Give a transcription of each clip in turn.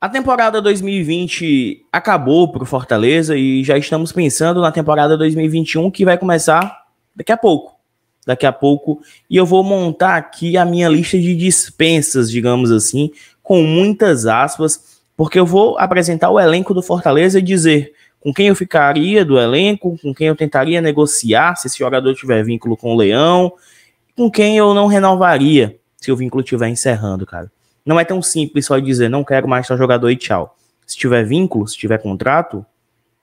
A temporada 2020 acabou para o Fortaleza e já estamos pensando na temporada 2021 que vai começar daqui a pouco. Daqui a pouco. E eu vou montar aqui a minha lista de dispensas, digamos assim, com muitas aspas, porque eu vou apresentar o elenco do Fortaleza e dizer com quem eu ficaria do elenco, com quem eu tentaria negociar se esse jogador tiver vínculo com o Leão, com quem eu não renovaria se o vínculo estiver encerrando, cara. Não é tão simples só dizer não quero mais ser jogador e tchau. Se tiver vínculo, se tiver contrato,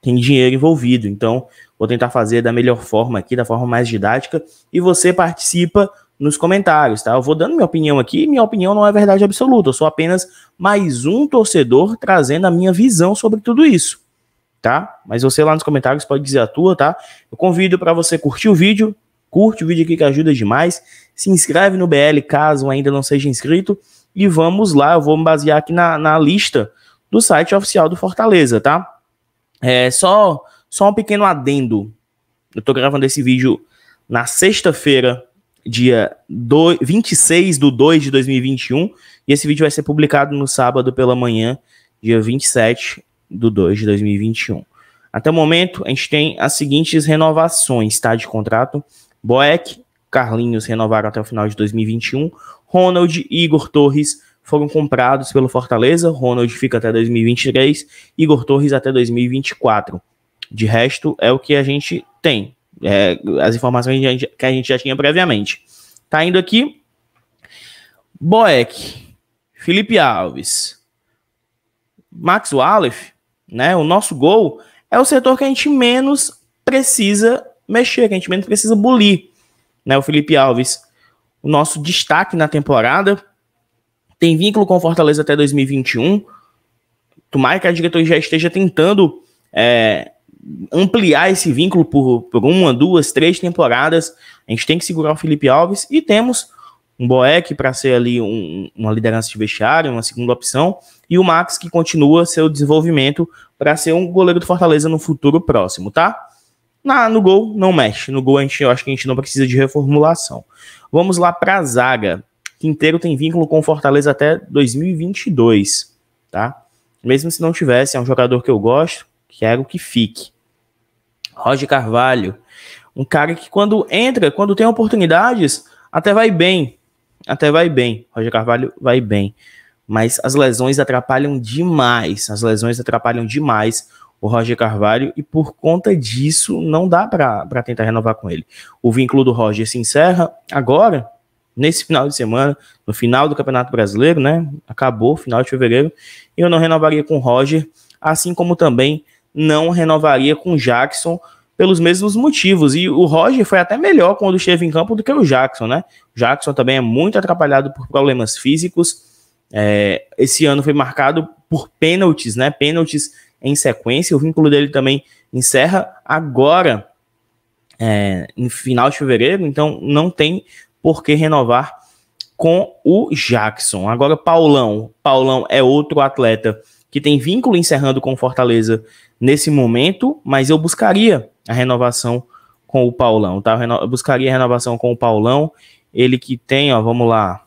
tem dinheiro envolvido. Então, vou tentar fazer da melhor forma aqui, da forma mais didática, e você participa nos comentários, tá? Eu vou dando minha opinião aqui, minha opinião não é verdade absoluta, eu sou apenas mais um torcedor trazendo a minha visão sobre tudo isso, tá? Mas você lá nos comentários pode dizer a tua, tá? Eu convido para você curtir o vídeo, curte o vídeo aqui que ajuda demais, se inscreve no BL caso ainda não seja inscrito e vamos lá, eu vou me basear aqui na, na lista do site oficial do Fortaleza, tá? É só, só um pequeno adendo. Eu tô gravando esse vídeo na sexta-feira, dia 26 de 2 de 2021. E esse vídeo vai ser publicado no sábado pela manhã, dia 27 de 2 de 2021. Até o momento, a gente tem as seguintes renovações tá, de contrato. Boeck, Carlinhos renovaram até o final de 2021. Ronald e Igor Torres foram comprados pelo Fortaleza. Ronald fica até 2023, Igor Torres até 2024. De resto, é o que a gente tem. É, as informações que a, gente, já tinha previamente. Tá indo aqui. Boeck, Felipe Alves, Max Wallace, né? O nosso gol é o setor que a gente menos precisa mexer, que a gente menos precisa bulir né, o Felipe Alves, o nosso destaque na temporada. Tem vínculo com o Fortaleza até 2021. Tomara que a diretoria já esteja tentando é, ampliar esse vínculo por, por uma, duas, três temporadas. A gente tem que segurar o Felipe Alves e temos um Boeck para ser ali um, uma liderança de vestiário, uma segunda opção, e o Max que continua seu desenvolvimento para ser um goleiro do Fortaleza no futuro próximo, tá? Na, no gol, não mexe. No gol, a gente, eu acho que a gente não precisa de reformulação. Vamos lá para a zaga. Quinteiro tem vínculo com Fortaleza até 2022, tá? Mesmo se não tivesse, é um jogador que eu gosto, quero que fique. Roger Carvalho, um cara que quando entra, quando tem oportunidades, até vai bem. Até vai bem. Roger Carvalho vai bem. Mas as lesões atrapalham demais. As lesões atrapalham demais o Roger Carvalho, e por conta disso não dá para tentar renovar com ele. O vínculo do Roger se encerra agora, nesse final de semana, no final do Campeonato Brasileiro, né? Acabou, final de fevereiro, e eu não renovaria com o Roger, assim como também não renovaria com o Jackson pelos mesmos motivos. E o Roger foi até melhor quando esteve em campo do que o Jackson, né? O Jackson também é muito atrapalhado por problemas físicos. É, esse ano foi marcado por pênaltis, né? Pênaltis em sequência. O vínculo dele também encerra agora, é, em final de fevereiro, então não tem por que renovar com o Jackson. Agora, Paulão. Paulão é outro atleta que tem vínculo encerrando com Fortaleza nesse momento, mas eu buscaria a renovação com o Paulão, tá? Eu buscaria a renovação com o Paulão. Ele que tem, ó, vamos lá,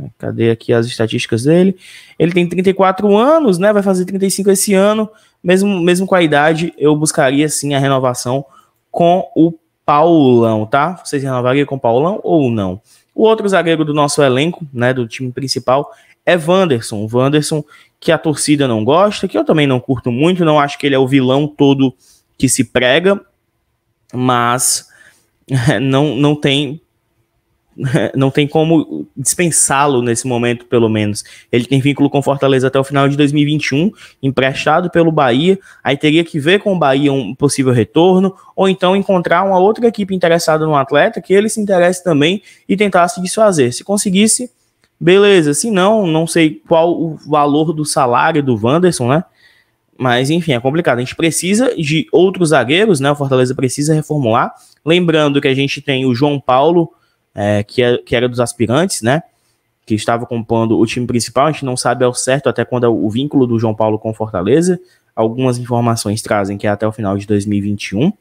né? Cadê aqui as estatísticas dele? Ele tem 34 anos, né? Vai fazer 35 esse ano. Mesmo, mesmo com a idade, eu buscaria sim a renovação com o Paulão, tá? Vocês renovariam com o Paulão ou não? O outro zagueiro do nosso elenco, né, do time principal, é Wanderson. Wanderson que a torcida não gosta, que eu também não curto muito, não acho que ele é o vilão todo que se prega, mas não, não tem não tem como dispensá-lo nesse momento, pelo menos. Ele tem vínculo com Fortaleza até o final de 2021, emprestado pelo Bahia. Aí teria que ver com o Bahia um possível retorno, ou então encontrar uma outra equipe interessada no atleta que ele se interesse também e tentasse desfazer. Se conseguisse, beleza. Se não, não sei qual o valor do salário do Wanderson, né? Mas enfim, é complicado. A gente precisa de outros zagueiros, né? O Fortaleza precisa reformular. Lembrando que a gente tem o João Paulo é, que, era, é, que era dos aspirantes, né? Que estava compondo o time principal. A gente não sabe ao certo até quando é o vínculo do João Paulo com Fortaleza. Algumas informações trazem que é até o final de 2021.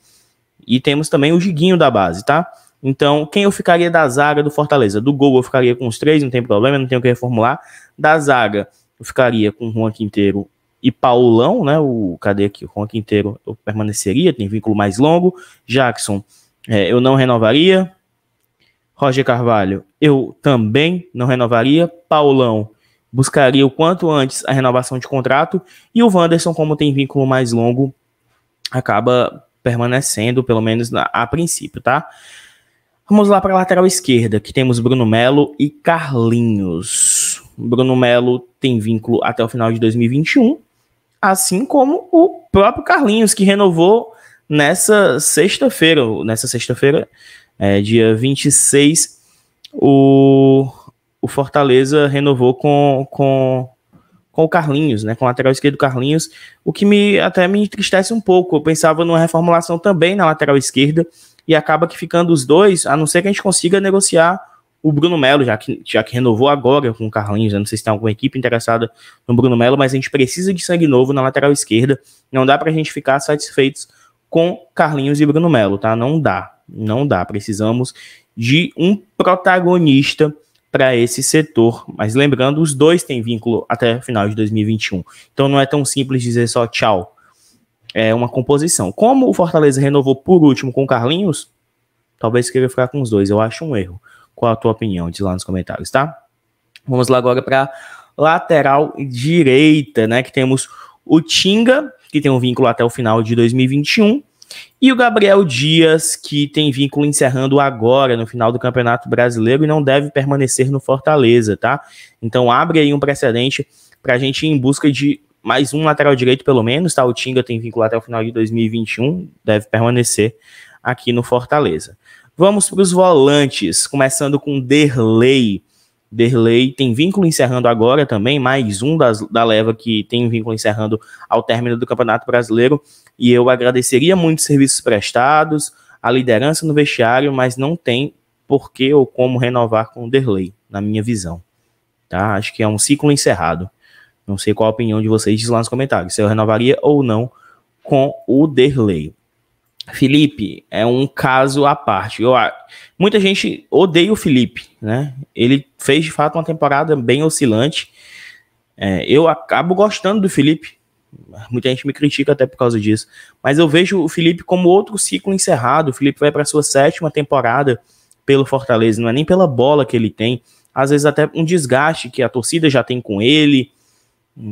E temos também o Giguinho da base, tá? Então, quem eu ficaria da zaga do Fortaleza? Do gol eu ficaria com os três, não tem problema, não tenho que reformular. Da zaga, eu ficaria com Juan Quinteiro e Paulão, né? O cadê aqui? O Juan Quinteiro eu permaneceria, tem vínculo mais longo. Jackson, é, eu não renovaria. Roger Carvalho, eu também não renovaria. Paulão, buscaria o quanto antes a renovação de contrato. E o Wanderson, como tem vínculo mais longo, acaba permanecendo, pelo menos na, a princípio, tá? Vamos lá para a lateral esquerda, que temos Bruno Melo e Carlinhos. Bruno Melo tem vínculo até o final de 2021, assim como o próprio Carlinhos, que renovou nessa sexta-feira. Nessa sexta-feira, é, dia 26, o, o Fortaleza renovou com, com, com o Carlinhos, né, com o lateral esquerdo Carlinhos, o que me até me entristece um pouco. Eu pensava numa reformulação também na lateral esquerda e acaba que ficando os dois, a não ser que a gente consiga negociar o Bruno Melo, já que, já que renovou agora com o Carlinhos, eu não sei se tem alguma equipe interessada no Bruno Melo, mas a gente precisa de sangue novo na lateral esquerda. Não dá para a gente ficar satisfeitos com Carlinhos e Bruno Melo, tá? Não dá. Não dá. Precisamos de um protagonista para esse setor. Mas lembrando, os dois têm vínculo até o final de 2021. Então não é tão simples dizer só tchau. É uma composição. Como o Fortaleza renovou por último com o Carlinhos, talvez queira ficar com os dois. Eu acho um erro. Qual a tua opinião? Diz lá nos comentários, tá? Vamos lá agora para lateral direita, né? Que temos o Tinga, que tem um vínculo até o final de 2021. E o Gabriel Dias, que tem vínculo encerrando agora no final do Campeonato Brasileiro e não deve permanecer no Fortaleza, tá? Então abre aí um precedente para a gente ir em busca de mais um lateral direito, pelo menos, tá? O Tinga tem vínculo até o final de 2021, deve permanecer aqui no Fortaleza. Vamos para os volantes, começando com Derlei. Derlei tem vínculo encerrando agora também, mais um das, da leva que tem vínculo encerrando ao término do Campeonato Brasileiro. E eu agradeceria muito os serviços prestados, a liderança no vestiário, mas não tem por que ou como renovar com o Derlei, na minha visão. Tá? Acho que é um ciclo encerrado. Não sei qual a opinião de vocês, diz lá nos comentários, se eu renovaria ou não com o Derlei. Felipe é um caso à parte. Eu, muita gente odeia o Felipe, né? Ele fez de fato uma temporada bem oscilante. É, eu acabo gostando do Felipe. Muita gente me critica até por causa disso. Mas eu vejo o Felipe como outro ciclo encerrado. O Felipe vai para sua sétima temporada pelo Fortaleza. Não é nem pela bola que ele tem. Às vezes até um desgaste que a torcida já tem com ele.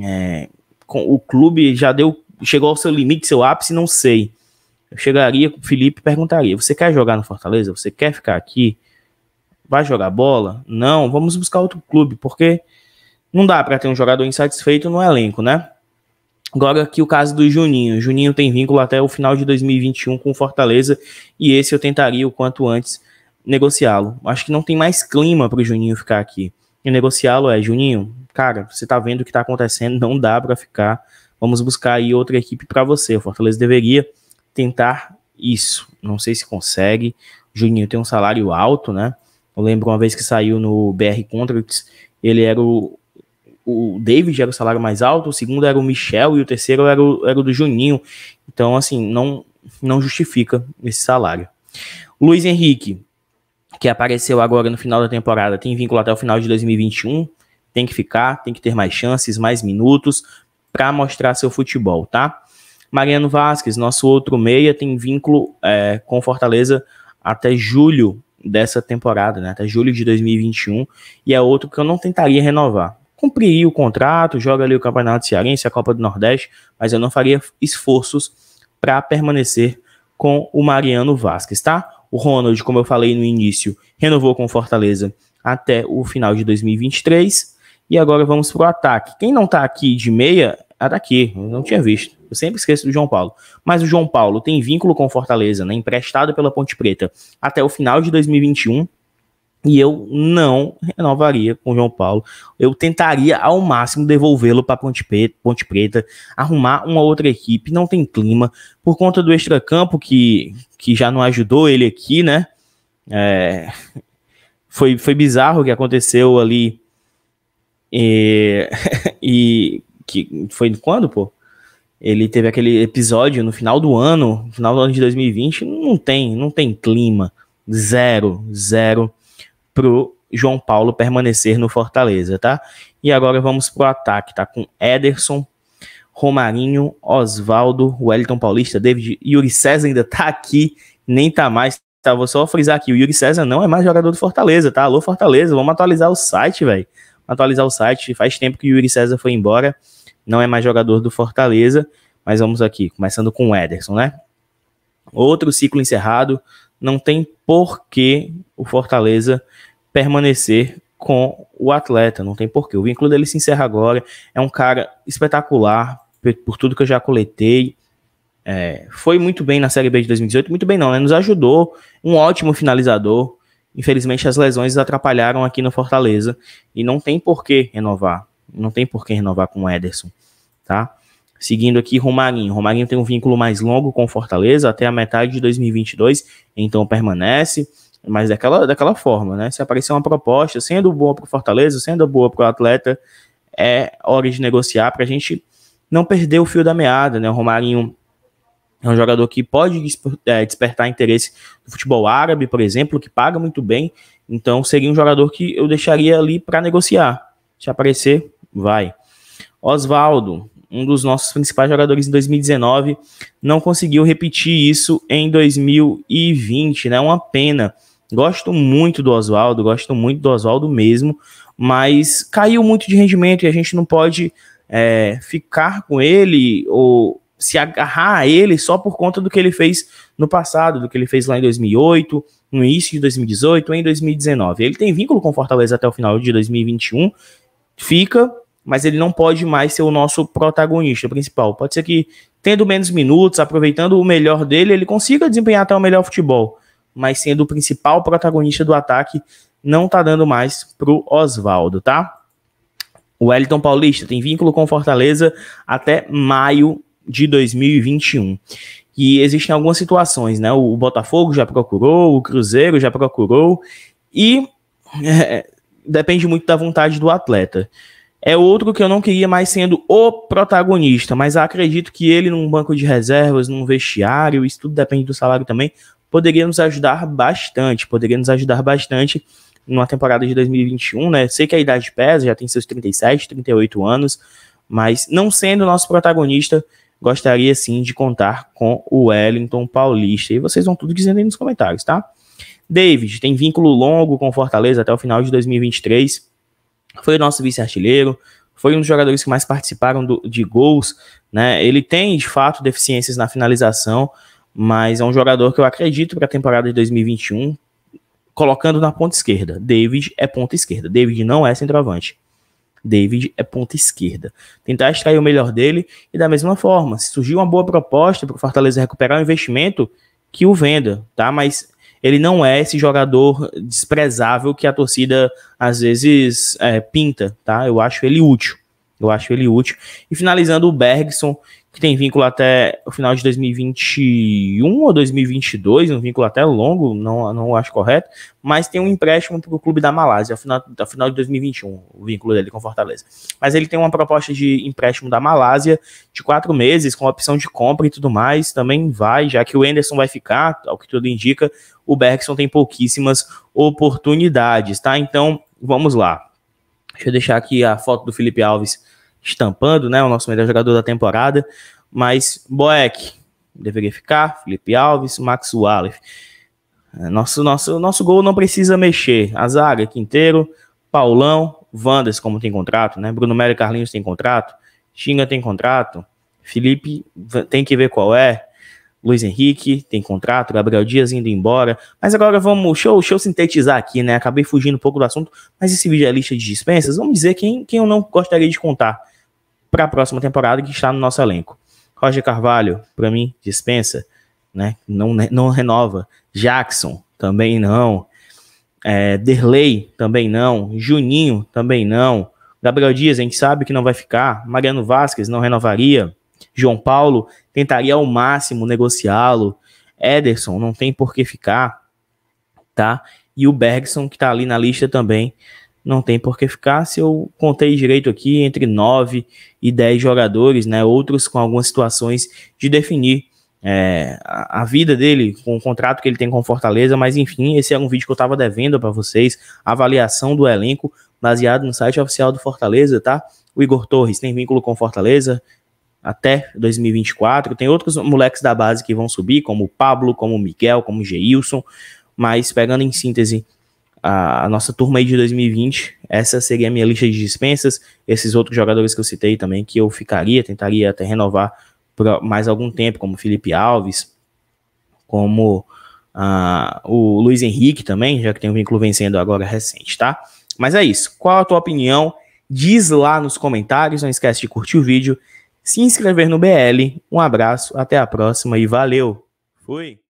É, com, o clube já deu, chegou ao seu limite, seu ápice, não sei eu chegaria com o Felipe e perguntaria: você quer jogar no Fortaleza? Você quer ficar aqui? Vai jogar bola? Não, vamos buscar outro clube, porque não dá para ter um jogador insatisfeito no elenco, né? Agora aqui o caso do Juninho. Juninho tem vínculo até o final de 2021 com o Fortaleza e esse eu tentaria o quanto antes negociá-lo. Acho que não tem mais clima para o Juninho ficar aqui. E negociá-lo é, Juninho, cara, você tá vendo o que tá acontecendo, não dá para ficar. Vamos buscar aí outra equipe para você. O Fortaleza deveria tentar isso. Não sei se consegue. Juninho tem um salário alto, né? Eu lembro uma vez que saiu no BR Contracts, ele era o. O David era o salário mais alto, o segundo era o Michel e o terceiro era o, era o do Juninho. Então, assim, não, não justifica esse salário. Luiz Henrique, que apareceu agora no final da temporada, tem vínculo até o final de 2021, tem que ficar, tem que ter mais chances, mais minutos para mostrar seu futebol, tá? Mariano Vasquez, nosso outro meia, tem vínculo é, com Fortaleza até julho dessa temporada, né? Até julho de 2021. E é outro que eu não tentaria renovar. Cumpriria o contrato, joga ali o Campeonato Cearense, a Copa do Nordeste, mas eu não faria esforços para permanecer com o Mariano Vasquez, tá? O Ronald, como eu falei no início, renovou com Fortaleza até o final de 2023. E agora vamos para o ataque. Quem não está aqui de meia, era tá aqui, eu não tinha visto. Eu sempre esqueço do João Paulo. Mas o João Paulo tem vínculo com Fortaleza, né? Emprestado pela Ponte Preta até o final de 2021. E eu não renovaria com o João Paulo. Eu tentaria ao máximo devolvê-lo para Ponte, Ponte Preta, arrumar uma outra equipe. Não tem clima. Por conta do extracampo, que, que já não ajudou ele aqui, né? É, foi, foi bizarro o que aconteceu ali. E, e que foi quando, pô? ele teve aquele episódio no final do ano, final do ano de 2020, não tem, não tem clima, zero, zero pro João Paulo permanecer no Fortaleza, tá? E agora vamos pro ataque, tá? Com Ederson, Romarinho, Oswaldo, Wellington Paulista, David, Yuri César ainda tá aqui, nem tá mais, tá? Vou só frisar aqui, o Yuri César não é mais jogador do Fortaleza, tá? Alô, Fortaleza, vamos atualizar o site, velho. Atualizar o site, faz tempo que o Yuri César foi embora não é mais jogador do Fortaleza, mas vamos aqui, começando com o Ederson, né? Outro ciclo encerrado, não tem por que o Fortaleza permanecer com o atleta, não tem porquê. O vínculo dele se encerra agora, é um cara espetacular, por tudo que eu já coletei, é, foi muito bem na Série B de 2018, muito bem não, né? Nos ajudou, um ótimo finalizador. Infelizmente as lesões atrapalharam aqui no Fortaleza e não tem por que renovar. Não tem por que renovar com o Ederson tá? Seguindo aqui, Romarinho. Romarinho tem um vínculo mais longo com Fortaleza até a metade de 2022, então permanece, mas daquela, daquela forma, né? Se aparecer uma proposta, sendo boa para o Fortaleza, sendo boa para o atleta, é hora de negociar para a gente não perder o fio da meada, né? O Romarinho é um jogador que pode é, despertar interesse do futebol árabe, por exemplo, que paga muito bem. Então seria um jogador que eu deixaria ali para negociar. Se aparecer, vai. Oswaldo, um dos nossos principais jogadores em 2019, não conseguiu repetir isso em 2020, né? Uma pena. Gosto muito do Oswaldo, gosto muito do Oswaldo mesmo, mas caiu muito de rendimento e a gente não pode é, ficar com ele ou se agarrar a ele só por conta do que ele fez no passado, do que ele fez lá em 2008, no início de 2018, em 2019. Ele tem vínculo com Fortaleza até o final de 2021, fica mas ele não pode mais ser o nosso protagonista principal. Pode ser que, tendo menos minutos, aproveitando o melhor dele, ele consiga desempenhar até o melhor futebol, mas sendo o principal protagonista do ataque, não tá dando mais pro Oswaldo, tá? O Wellington Paulista tem vínculo com Fortaleza até maio de 2021. E existem algumas situações, né? O Botafogo já procurou, o Cruzeiro já procurou, e é, depende muito da vontade do atleta é outro que eu não queria mais sendo o protagonista, mas acredito que ele num banco de reservas, num vestiário, isso tudo depende do salário também, poderia nos ajudar bastante, poderia nos ajudar bastante numa temporada de 2021, né? Sei que a idade pesa, já tem seus 37, 38 anos, mas não sendo nosso protagonista, gostaria sim de contar com o Wellington Paulista. E vocês vão tudo dizendo aí nos comentários, tá? David tem vínculo longo com Fortaleza até o final de 2023 foi o nosso vice-artilheiro, foi um dos jogadores que mais participaram do, de gols, né? Ele tem de fato deficiências na finalização, mas é um jogador que eu acredito para a temporada de 2021, colocando na ponta esquerda. David é ponta esquerda. David não é centroavante. David é ponta esquerda. Tentar extrair o melhor dele e da mesma forma, se surgir uma boa proposta para o Fortaleza recuperar o investimento, que o venda, tá? Mas ele não é esse jogador desprezável que a torcida às vezes é, pinta, tá? Eu acho ele útil. Eu acho ele útil. E finalizando o Bergson, que tem vínculo até o final de 2021 ou 2022, um vínculo até longo, não, não acho correto, mas tem um empréstimo para o clube da Malásia, ao final, ao final de 2021, o vínculo dele com Fortaleza. Mas ele tem uma proposta de empréstimo da Malásia de quatro meses, com opção de compra e tudo mais, também vai, já que o Enderson vai ficar, ao que tudo indica, o Bergson tem pouquíssimas oportunidades, tá? Então, vamos lá. Deixa eu deixar aqui a foto do Felipe Alves estampando, né? O nosso melhor jogador da temporada. Mas Boeck deveria ficar, Felipe Alves, Max Wallace. É, nosso, nosso, nosso gol não precisa mexer. A zaga, Quinteiro, Paulão, Vandas, como tem contrato, né? Bruno Melo e Carlinhos tem contrato, Xinga tem contrato, Felipe tem que ver qual é. Luiz Henrique tem contrato, Gabriel Dias indo embora. Mas agora vamos, show, show sintetizar aqui, né? Acabei fugindo um pouco do assunto, mas esse vídeo é lista de dispensas. Vamos dizer quem, quem eu não gostaria de contar para a próxima temporada que está no nosso elenco. Roger Carvalho, para mim, dispensa, né? Não, né, não renova. Jackson, também não. É, Derley, também não. Juninho, também não. Gabriel Dias, a gente sabe que não vai ficar. Mariano Vasquez, não renovaria. João Paulo, tentaria ao máximo negociá-lo. Ederson, não tem por que ficar, tá? E o Bergson, que está ali na lista também, não tem por que ficar. Se eu contei direito aqui, entre 9 e 10 jogadores, né? Outros com algumas situações de definir é, a, a, vida dele, com o contrato que ele tem com Fortaleza, mas enfim, esse é um vídeo que eu estava devendo para vocês, avaliação do elenco, baseado no site oficial do Fortaleza, tá? O Igor Torres tem vínculo com Fortaleza até 2024, tem outros moleques da base que vão subir, como o Pablo, como o Miguel, como o Geilson, mas pegando em síntese a, nossa turma aí de 2020. Essa seria a minha lista de dispensas. Esses outros jogadores que eu citei também, que eu ficaria, tentaria até renovar por mais algum tempo, como Felipe Alves, como uh, o Luiz Henrique também, já que tem um vínculo vencendo agora recente, tá? Mas é isso. Qual a tua opinião? Diz lá nos comentários. Não esquece de curtir o vídeo, se inscrever no BL. Um abraço, até a próxima e valeu! Fui!